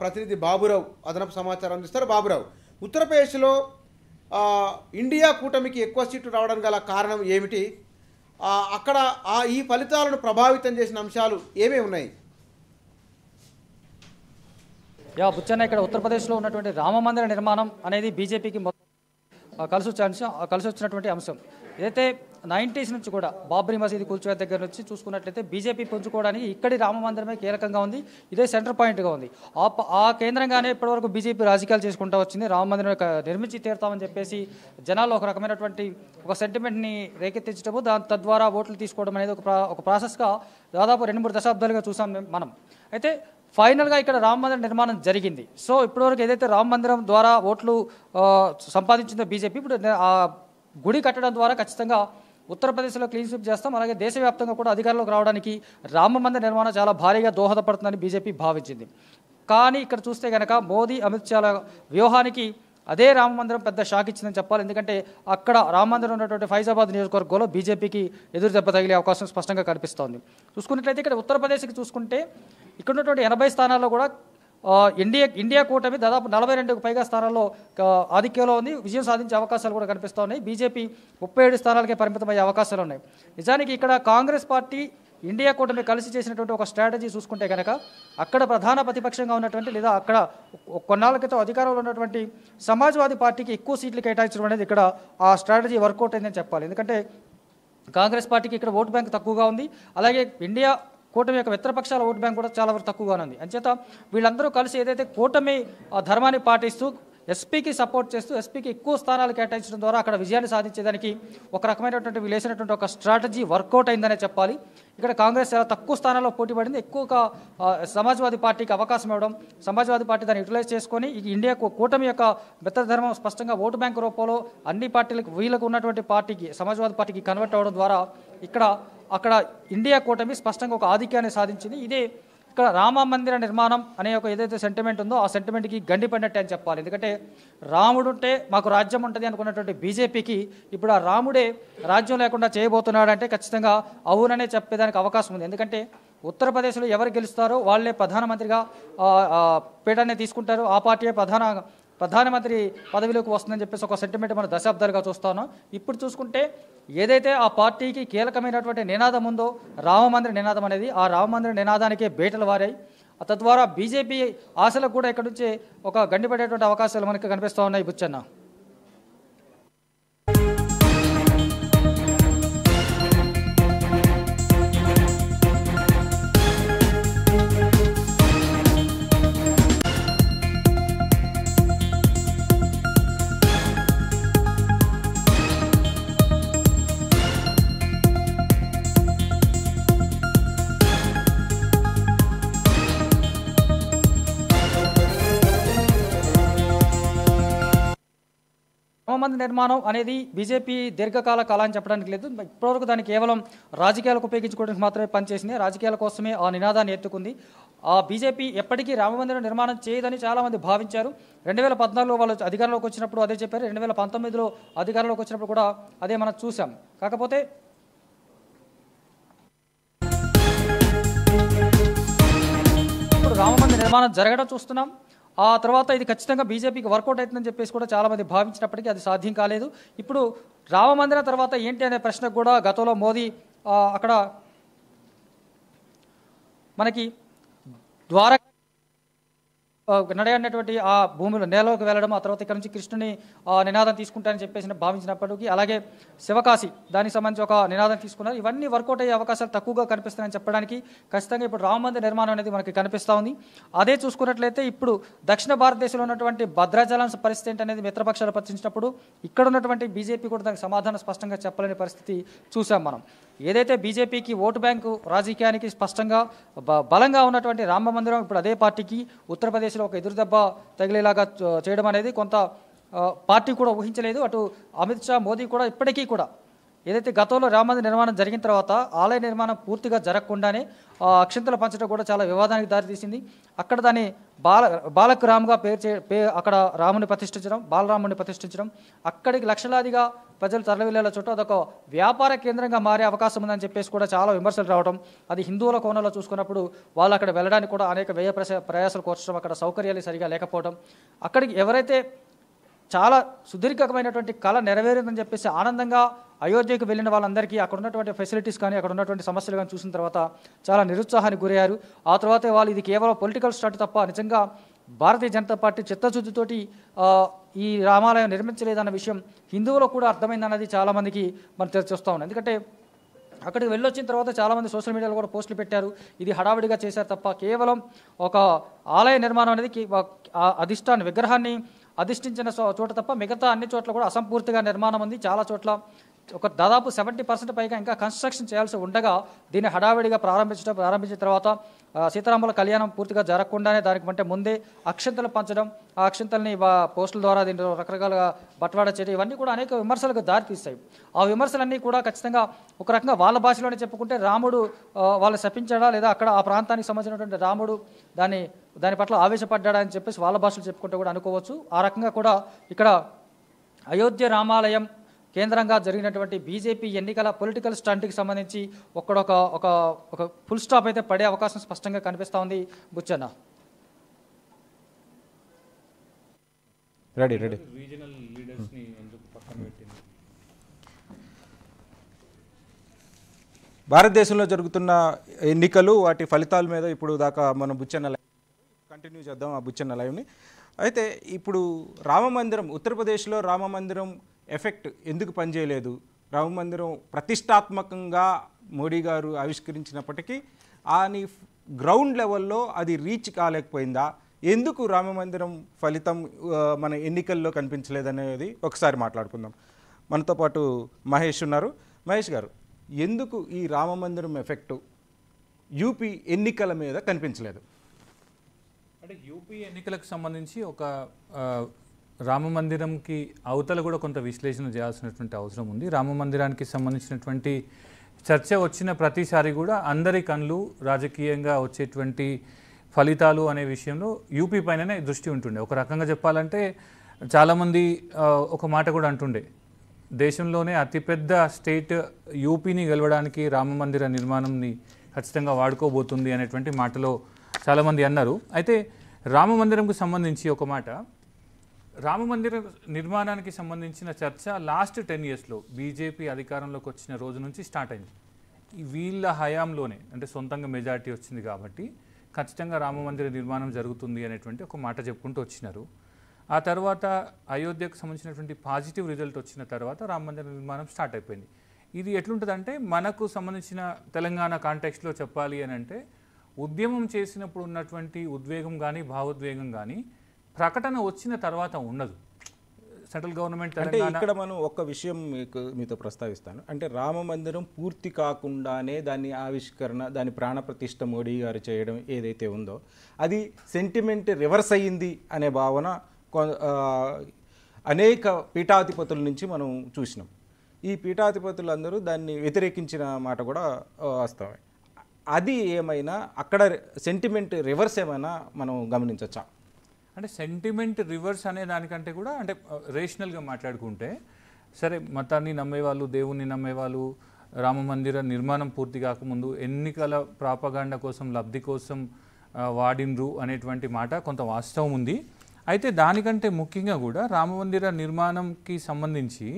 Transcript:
ప్రతినిధి బాబురావు అదనపు సమాచారం అందిస్తారు బాబురావు ఉత్తరప్రదేశ్లో ఇండియా కూటమికి ఎక్కువ సీట్లు రావడం గల కారణం ఏమిటి అక్కడ ఆ ఈ ఫలితాలను ప్రభావితం చేసిన అంశాలు ఏమేమి ఉన్నాయి యా బుచ్చన్న ఇక్కడ ఉత్తరప్రదేశ్లో ఉన్నటువంటి రామ మందిర నిర్మాణం అనేది బీజేపీకి కలిసి వచ్చే కలిసి వచ్చినటువంటి అంశం ఏదైతే నైంటీస్ నుంచి కూడా బాబ్రీ మసీద్ కూల్చివేత దగ్గర నుంచి చూసుకున్నట్లయితే బీజేపీ పుంజుకోవడానికి ఇక్కడి రామ మందిరమే కీలకంగా ఉంది ఇదే సెంటర్ పాయింట్గా ఉంది ఆ ఆ కేంద్రంగానే ఇప్పటివరకు బీజేపీ రాజకీయాలు చేసుకుంటూ వచ్చింది రామ మందిరం నిర్మించి తీరుతామని చెప్పేసి జనాలు ఒక రకమైనటువంటి ఒక సెంటిమెంట్ని రేకెత్తించడము దాని తద్వారా ఓట్లు తీసుకోవడం అనేది ఒక ప్రా ఒక ప్రాసెస్గా దాదాపు రెండు మూడు దశాబ్దాలుగా చూసాం మనం అయితే ఫైనల్గా ఇక్కడ రామ మందిర నిర్మాణం జరిగింది సో ఇప్పటివరకు ఏదైతే రామ మందిరం ద్వారా ఓట్లు సంపాదించిందో బీజేపీ ఇప్పుడు గుడి కట్టడం ద్వారా ఖచ్చితంగా ఉత్తరప్రదేశ్లో క్లీన్ స్వీప్ చేస్తాం అలాగే దేశవ్యాప్తంగా కూడా అధికారంలోకి రావడానికి రామ మందిర నిర్మాణం చాలా భారీగా దోహదపడుతుందని బీజేపీ భావించింది కానీ ఇక్కడ చూస్తే కనుక మోదీ అమిత్ షాల వ్యూహానికి అదే రామ మందిరం పెద్ద షాక్ ఇచ్చిందని చెప్పాలి ఎందుకంటే అక్కడ రామ మందిరం ఉన్నటువంటి ఫైజాబాద్ నియోజకవర్గంలో బీజేపీకి ఎదురు దెబ్బ తగిలే అవకాశం స్పష్టంగా కనిపిస్తోంది చూసుకున్నట్లయితే ఇక్కడ ఉత్తరప్రదేశ్కి చూసుకుంటే ఇక్కడ ఉన్నటువంటి ఎనభై స్థానాల్లో కూడా ఇండియా ఇండియా కూటమి దాదాపు నలభై రెండుకు పైగా స్థానాల్లో ఆధిక్యంలో ఉంది విజయం సాధించే అవకాశాలు కూడా కనిపిస్తూ ఉన్నాయి బీజేపీ ముప్పై ఏడు స్థానాలకే పరిమితమయ్యే అవకాశాలు ఉన్నాయి నిజానికి ఇక్కడ కాంగ్రెస్ పార్టీ ఇండియా కూటమి కలిసి చేసినటువంటి ఒక స్ట్రాటజీ చూసుకుంటే కనుక అక్కడ ప్రధాన ప్రతిపక్షంగా ఉన్నటువంటి లేదా అక్కడ కొన్నాళ్ళ క్రితం అధికారంలో ఉన్నటువంటి సమాజ్వాదీ పార్టీకి ఎక్కువ సీట్లు కేటాయించడం అనేది ఇక్కడ ఆ స్ట్రాటజీ వర్కౌట్ అయిందని చెప్పాలి ఎందుకంటే కాంగ్రెస్ పార్టీకి ఇక్కడ ఓటు బ్యాంక్ తక్కువగా ఉంది అలాగే ఇండియా కూటమి యొక్క మిత్రపక్షాల ఓటు బ్యాంక్ కూడా చాలా వరకు తక్కువగా ఉంది అంచేత వీళ్ళందరూ కలిసి ఏదైతే కూటమి ధర్మాన్ని పాటిస్తూ ఎస్పీకి సపోర్ట్ చేస్తూ ఎస్పీకి ఎక్కువ స్థానాలు కేటాయించడం ద్వారా అక్కడ విజయాన్ని సాధించేదానికి ఒక రకమైనటువంటి వేసినటువంటి ఒక స్ట్రాటజీ వర్కౌట్ అయిందనే చెప్పాలి ఇక్కడ కాంగ్రెస్ చాలా తక్కువ స్థానాల్లో పోటీ పడింది ఎక్కువగా సమాజ్వాదీ పార్టీకి అవకాశం ఇవ్వడం సమాజ్వాదీ పార్టీ దాన్ని యూటిలైజ్ చేసుకొని ఇండియాకు కూటమి యొక్క మిత్రధర్మం స్పష్టంగా ఓటు బ్యాంక్ రూపంలో అన్ని పార్టీలకు వీళ్ళకు ఉన్నటువంటి పార్టీకి సమాజ్వాదీ పార్టీకి కన్వర్ట్ అవ్వడం ద్వారా ఇక్కడ అక్కడ ఇండియా కూటమి స్పష్టంగా ఒక ఆధిక్యాన్ని సాధించింది ఇదే ఇక్కడ రామ మందిర నిర్మాణం అనే ఒక ఏదైతే సెంటిమెంట్ ఉందో ఆ సెంటిమెంట్కి గండిపడినట్టే అని చెప్పాలి ఎందుకంటే రాముడుంటే మాకు రాజ్యం ఉంటుంది అనుకున్నటువంటి బీజేపీకి ఇప్పుడు ఆ రాముడే రాజ్యం లేకుండా చేయబోతున్నాడంటే ఖచ్చితంగా అవుననే చెప్పేదానికి అవకాశం ఉంది ఎందుకంటే ఉత్తరప్రదేశ్లో ఎవరు గెలుస్తారో వాళ్ళే ప్రధానమంత్రిగా పీఠాన్ని తీసుకుంటారు ఆ పార్టీయే ప్రధాన ప్రధానమంత్రి పదవిలోకి వస్తుందని చెప్పేసి ఒక సెంటిమెంట్ మనం దశాబ్దాలుగా చూస్తాను ఇప్పుడు చూసుకుంటే ఏదైతే ఆ పార్టీకి కీలకమైనటువంటి నినాదం ఉందో రామమందిర నినాదం అనేది ఆ రామమందిర నినాదానికే బేటలు వారాయి తద్వారా బీజేపీ ఆశలకు కూడా ఇక్కడ నుంచి ఒక గండిపడేటువంటి అవకాశాలు మనకి కనిపిస్తూ ఉన్నాయి బుచ్చన్న రామమంది నిర్మాణం అనేది బీజేపీ దీర్ఘకాల కాలాన్ని చెప్పడానికి లేదు ఇప్పటివరకు దాన్ని కేవలం రాజకీయాలకు ఉపయోగించుకోవడానికి మాత్రమే పనిచేసింది రాజకీయాల కోసమే ఆ నినాదాన్ని ఎత్తుకుంది ఆ బీజేపీ ఎప్పటికీ రామమందిరం నిర్మాణం చేయదని చాలామంది భావించారు రెండు వేల పద్నాలుగులో వాళ్ళు అధికారంలోకి వచ్చినప్పుడు అదే చెప్పారు రెండు వేల పంతొమ్మిదిలో అధికారంలోకి వచ్చినప్పుడు కూడా అదే మనం చూసాం కాకపోతే రామమందిర నిర్మాణం జరగడం చూస్తున్నాం ఆ తర్వాత ఇది ఖచ్చితంగా బీజేపీకి వర్కౌట్ అవుతుందని చెప్పేసి కూడా చాలామంది భావించినప్పటికీ అది సాధ్యం కాలేదు ఇప్పుడు రామమందిరం తర్వాత ఏంటి అనే ప్రశ్నకు కూడా గతంలో మోదీ అక్కడ మనకి ద్వారా నడగనటువంటి ఆ భూమిలో నేలలోకి వెళ్ళడం ఆ తర్వాత ఇక్కడ నుంచి కృష్ణుని నినాదం తీసుకుంటానని చెప్పేసి భావించినప్పటికీ అలాగే శివకాశి దానికి సంబంధించి ఒక నినాదం తీసుకున్నారు ఇవన్నీ వర్కౌట్ అయ్యే అవకాశాలు తక్కువగా కనిపిస్తున్నాయని చెప్పడానికి ఖచ్చితంగా ఇప్పుడు రామ మందిర్ నిర్మాణం అనేది మనకి కనిపిస్తూ ఉంది అదే చూసుకున్నట్లయితే ఇప్పుడు దక్షిణ భారతదేశంలో ఉన్నటువంటి భద్రాచలం పరిస్థితి ఏంటనేది మిత్రపక్షాలు పరిచించినప్పుడు ఇక్కడ ఉన్నటువంటి బీజేపీ కూడా దానికి సమాధానం స్పష్టంగా చెప్పలేని పరిస్థితి చూసాం మనం ఏదైతే బీజేపీకి ఓటు బ్యాంకు రాజకీయానికి స్పష్టంగా బలంగా ఉన్నటువంటి రామ మందిరం ఇప్పుడు అదే పార్టీకి ఉత్తరప్రదేశ్ ఒక ఎదురుదెబ్బ తగిలేలాగా చేయడం అనేది కొంత పార్టీ కూడా ఊహించలేదు అటు అమిత్ షా మోదీ కూడా ఇప్పటికీ కూడా ఏదైతే గతంలో రామందిర్ నిర్మాణం జరిగిన తర్వాత ఆలయ నిర్మాణం పూర్తిగా జరగకుండానే అక్షంతల పంచడం కూడా చాలా వివాదానికి దారితీసింది అక్కడ దాన్ని బాల బాలక్ రామ్గా పేరు చే పే అక్కడ రాముని ప్రతిష్ఠించడం బాలరాముని ప్రతిష్ఠించడం అక్కడికి లక్షలాదిగా ప్రజలు తరలివెళ్ళేలా చోట అదొక వ్యాపార కేంద్రంగా మారే అవకాశం ఉందని చెప్పేసి కూడా చాలా విమర్శలు రావడం అది హిందువుల కోణంలో చూసుకున్నప్పుడు వాళ్ళు అక్కడ వెళ్ళడానికి కూడా అనేక వ్యయ ప్రయాసాలు కోర్చడం అక్కడ సౌకర్యాలు సరిగా లేకపోవడం అక్కడికి ఎవరైతే చాలా సుదీర్ఘకమైనటువంటి కళ నెరవేరిందని చెప్పేసి ఆనందంగా అయోధ్యకు వెళ్ళిన వాళ్ళందరికీ అక్కడ ఉన్నటువంటి ఫెసిలిటీస్ కానీ అక్కడ ఉన్నటువంటి సమస్యలు కానీ చూసిన తర్వాత చాలా నిరుత్సాహానికి గురయ్యారు ఆ తర్వాత వాళ్ళు ఇది కేవలం పొలిటికల్ స్టార్ట్ తప్ప నిజంగా భారతీయ జనతా పార్టీ చిత్తశుద్ధితోటి ఈ రామాలయం నిర్మించలేదన్న విషయం హిందువులకు కూడా అర్థమైందన్నది చాలామందికి మనం వస్తూ ఉన్నాం ఎందుకంటే అక్కడికి వెళ్ళొచ్చిన తర్వాత చాలామంది సోషల్ మీడియాలో కూడా పోస్టులు పెట్టారు ఇది హడావిడిగా చేశారు తప్ప కేవలం ఒక ఆలయ నిర్మాణం అనేది అధిష్టాన్ని విగ్రహాన్ని అధిష్ఠించిన చోట తప్ప మిగతా అన్ని చోట్ల కూడా అసంపూర్తిగా నిర్మాణం ఉంది చాలా చోట్ల ఒక దాదాపు సెవెంటీ పర్సెంట్ పైగా ఇంకా కన్స్ట్రక్షన్ చేయాల్సి ఉండగా దీన్ని హడావిడిగా ప్రారంభించడం ప్రారంభించిన తర్వాత సీతారాముల కళ్యాణం పూర్తిగా జరగకుండానే దానికి అంటే ముందే అక్షంతలు పంచడం ఆ అక్షంతల్ని పోస్టుల ద్వారా దీన్ని రకరకాలుగా బట్వాడ చేయడం ఇవన్నీ కూడా అనేక విమర్శలకు దారితీస్తాయి ఆ విమర్శలన్నీ కూడా ఖచ్చితంగా ఒక రకంగా వాళ్ళ భాషలోనే చెప్పుకుంటే రాముడు వాళ్ళు శపించాడా లేదా అక్కడ ఆ ప్రాంతానికి సంబంధించినటువంటి రాముడు దాని దాని పట్ల ఆవేశపడ్డాడా అని చెప్పేసి వాళ్ళ భాషలు చెప్పుకుంటే కూడా అనుకోవచ్చు ఆ రకంగా కూడా ఇక్కడ అయోధ్య రామాలయం కేంద్రంగా జరిగినటువంటి బీజేపీ ఎన్నికల పొలిటికల్ స్టంట్కి సంబంధించి ఒక్కడొక ఒక ఒక ఫుల్ స్టాప్ అయితే పడే అవకాశం స్పష్టంగా కనిపిస్తూ ఉంది బుచ్చన్న రెడీ రెడీ రీజనల్ లీడర్స్ని ఎందుకు పక్కన పెట్టింది భారతదేశంలో జరుగుతున్న ఎన్నికలు వాటి ఫలితాల మీద ఇప్పుడు దాకా మనం బుచ్చన్న కంటిన్యూ చేద్దాం ఆ బుచ్చన్న లైవ్ని అయితే ఇప్పుడు రామ మందిరం ఉత్తరప్రదేశ్లో రామ మందిరం ఎఫెక్ట్ ఎందుకు పనిచేయలేదు రామ మందిరం ప్రతిష్టాత్మకంగా మోడీ గారు ఆవిష్కరించినప్పటికీ అని గ్రౌండ్ లెవెల్లో అది రీచ్ కాలేకపోయిందా ఎందుకు రామ మందిరం ఫలితం మన ఎన్నికల్లో కనిపించలేదనేది ఒకసారి మాట్లాడుకుందాం మనతో పాటు మహేష్ ఉన్నారు మహేష్ గారు ఎందుకు ఈ రామ మందిరం ఎఫెక్టు యూపీ ఎన్నికల మీద కనిపించలేదు అంటే యూపీ ఎన్నికలకు సంబంధించి ఒక రామ మందిరంకి అవతల కూడా కొంత విశ్లేషణ చేయాల్సినటువంటి అవసరం ఉంది రామ మందిరానికి సంబంధించినటువంటి చర్చ వచ్చిన ప్రతిసారి కూడా అందరి కళ్ళు రాజకీయంగా వచ్చేటువంటి ఫలితాలు అనే విషయంలో యూపీ పైననే దృష్టి ఉంటుండే ఒక రకంగా చెప్పాలంటే చాలామంది ఒక మాట కూడా అంటుండే దేశంలోనే అతిపెద్ద స్టేట్ యూపీని గెలవడానికి రామ మందిర నిర్మాణంని ఖచ్చితంగా వాడుకోబోతుంది అనేటువంటి మాటలో చాలామంది అన్నారు అయితే రామ మందిరంకు సంబంధించి ఒక మాట రామ మందిర నిర్మాణానికి సంబంధించిన చర్చ లాస్ట్ టెన్ ఇయర్స్లో బీజేపీ అధికారంలోకి వచ్చిన రోజు నుంచి స్టార్ట్ అయింది వీళ్ళ హయాంలోనే అంటే సొంతంగా మెజారిటీ వచ్చింది కాబట్టి ఖచ్చితంగా రామ మందిర నిర్మాణం జరుగుతుంది అనేటువంటి ఒక మాట చెప్పుకుంటూ వచ్చినారు ఆ తర్వాత అయోధ్యకు సంబంధించినటువంటి పాజిటివ్ రిజల్ట్ వచ్చిన తర్వాత రామ మందిర నిర్మాణం స్టార్ట్ అయిపోయింది ఇది ఎట్లుంటుందంటే మనకు సంబంధించిన తెలంగాణ కాంటెక్స్లో చెప్పాలి అని అంటే ఉద్యమం చేసినప్పుడు ఉన్నటువంటి ఉద్వేగం కానీ భావోద్వేగం కానీ ప్రకటన వచ్చిన తర్వాత ఉండదు సెంట్రల్ గవర్నమెంట్ అంటే ఇక్కడ మనం ఒక విషయం మీకు మీతో ప్రస్తావిస్తాను అంటే రామ మందిరం పూర్తి కాకుండానే దాని ఆవిష్కరణ దాని ప్రాణప్రతిష్ఠ మోడీ గారు చేయడం ఏదైతే ఉందో అది సెంటిమెంట్ రివర్స్ అయ్యింది అనే భావన అనేక పీఠాధిపతుల నుంచి మనం చూసినాం ఈ పీఠాధిపతులు అందరూ దాన్ని వ్యతిరేకించిన మాట కూడా వాస్తవమే అది ఏమైనా అక్కడ సెంటిమెంట్ రివర్స్ ఏమైనా మనం గమనించవచ్చా అంటే సెంటిమెంట్ రివర్స్ అనే దానికంటే కూడా అంటే రేషనల్గా మాట్లాడుకుంటే సరే మతాన్ని నమ్మేవాళ్ళు దేవుణ్ణి నమ్మేవాళ్ళు రామ మందిర నిర్మాణం పూర్తి కాకముందు ఎన్నికల ప్రాపగాండ కోసం లబ్ధి కోసం వాడినరు అనేటువంటి మాట కొంత వాస్తవం ఉంది అయితే దానికంటే ముఖ్యంగా కూడా రామ మందిర నిర్మాణంకి సంబంధించి